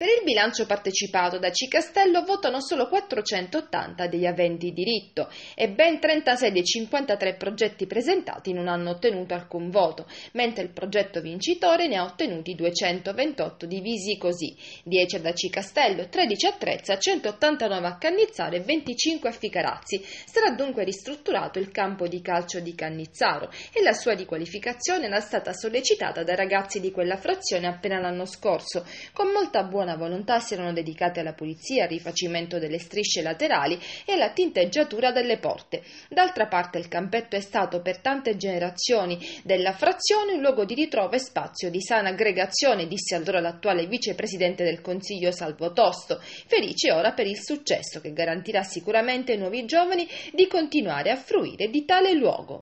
Per il bilancio partecipato da Cicastello votano solo 480 degli aventi diritto e ben 36 dei 53 progetti presentati non hanno ottenuto alcun voto, mentre il progetto vincitore ne ha ottenuti 228 divisi così 10 da Cicastello, 13 a Trezza, 189 a Cannizzaro e 25 a Ficarazzi. Sarà dunque ristrutturato il campo di calcio di Cannizzaro e la sua riqualificazione era stata sollecitata dai ragazzi di quella frazione appena l'anno scorso, con molta buona buona volontà si erano dedicate alla pulizia, al rifacimento delle strisce laterali e alla tinteggiatura delle porte. D'altra parte il campetto è stato per tante generazioni della frazione un luogo di ritrovo e spazio di sana aggregazione, disse allora l'attuale vicepresidente del Consiglio Salvo Tosto, felice ora per il successo che garantirà sicuramente ai nuovi giovani di continuare a fruire di tale luogo.